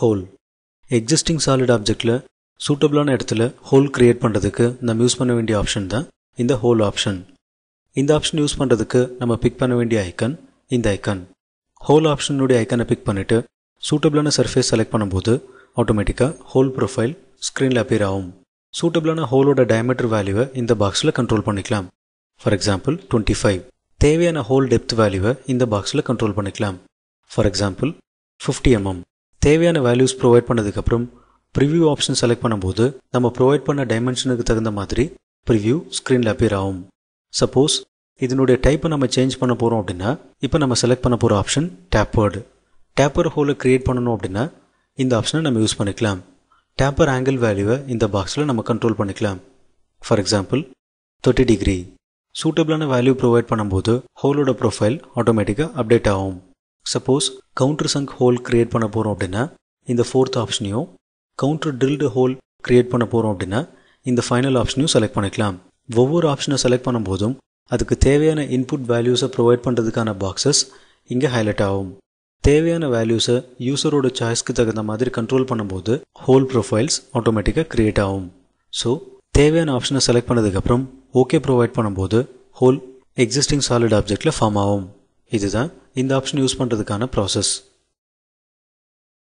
whole existing solid ஆப்ஜெக்டில் சூட்டபிளான இடத்துல ஹோல் க்ரியேட் பண்ணுறதுக்கு நம்ம யூஸ் பண்ண வேண்டிய ஆப்ஷன் தான் இந்த ஹோல் ஆப்ஷன் இந்த ஆப்ஷன் யூஸ் பண்ணுறதுக்கு நம்ம பிக் பண்ண வேண்டிய ஐக்கன் இந்த ஐக்கன் ஹோல் ஆப்ஷனுடைய ஐக்கனை பிக் பண்ணிவிட்டு சூட்டபிளான சர்ஃபேஸ் செலக்ட் பண்ணும்போது ஆட்டோமேட்டிக்காக ஹோல் ப்ரொஃபைல் ஸ்க்ரீனில் அப்பியர் ஆகும் சூட்டபிளான ஹோலோட டயமீட்டர் வேல்யூவை இந்த பாக்ஸில் கண்ட்ரோல் பண்ணிக்கலாம் ஃபார் எக்ஸாம்பிள் டுவெண்ட்டி ஃபைவ் தேவையான ஹோல் டெப்த் வேல்யூவை இந்த பாக்ஸில் கண்ட்ரோல் பண்ணிக்கலாம் ஃபார் எக்ஸாம்பிள் ஃபிஃப்டி எம்எம் தேவையான வேல்யூஸ் ப்ரொவைட் பண்ணதுக்கப்புறம் ப்ரிவ்யூ ஆப்ஷன் செலக்ட் பண்ணும்போது நம்ம ப்ரொவைட் பண்ண டைமென்ஷனுக்கு தகுந்த மாதிரி ப்ரிவியூ ஸ்க்ரீனில் அப்பியர் ஆகும் சப்போஸ் இதனுடைய டைப்பை நம்ம சேஞ்ச் பண்ண போகிறோம் அப்படின்னா இப்போ நம்ம செலக்ட் பண்ண போகிற ஆப்ஷன் டேப்பர்டு டேப்பர் ஹோலை க்ரியேட் பண்ணணும் அப்படின்னா இந்த ஆப்ஷனை நம்ம யூஸ் பண்ணிக்கலாம் டேப்பர் ஆங்கிள் வேல்யூவை இந்த பாக்ஸில் நம்ம கண்ட்ரோல் பண்ணிக்கலாம் ஃபார் எக்ஸாம்பிள் தேர்ட்டி டிகிரி சூட்டபிளான வேல்யூ ப்ரொவைட் பண்ணும்போது ஹோலோட ப்ரொஃபைல் ஆட்டோமேட்டிக்காக அப்டேட் ஆகும் suppose countersunk hole create பண்ண போகிறோம் அப்படின்னா இந்த ஃபோர்த் ஆப்ஷனையும் கவுண்டர் ட்ரில்டு ஹோல் க்ரியேட் பண்ண போகிறோம் அப்படின்னா இந்த ஃபைனல் ஆப்ஷனையும் செலக்ட் பண்ணிக்கலாம் ஒவ்வொரு ஆப்ஷனை செலக்ட் பண்ணும்போதும் அதுக்கு தேவையான இன்புட் வேல்யூஸை ப்ரொவைட் பண்ணுறதுக்கான பாக்ஸஸ் இங்கே ஹைலைட் ஆகும் தேவையான வேல்யூஸை யூசரோட சாய்ஸ்க்கு தகுந்த மாதிரி கண்ட்ரோல் பண்ணும்போது ஹோல் ப்ரொஃபைல்ஸ் ஆட்டோமேட்டிக்காக க்ரியேட் ஆகும் ஸோ தேவையான ஆப்ஷனை செலக்ட் பண்ணதுக்கப்புறம் ஓகே ப்ரொவைட் பண்ணும்போது ஹோல் எக்ஸிஸ்டிங் சாலிட் ஆப்ஜெக்டில் ஃபார்ம் ஆகும் இதுதான் இந்த ஆப்ஷன் யூஸ் பண்ணுறதுக்கான ப்ராசஸ்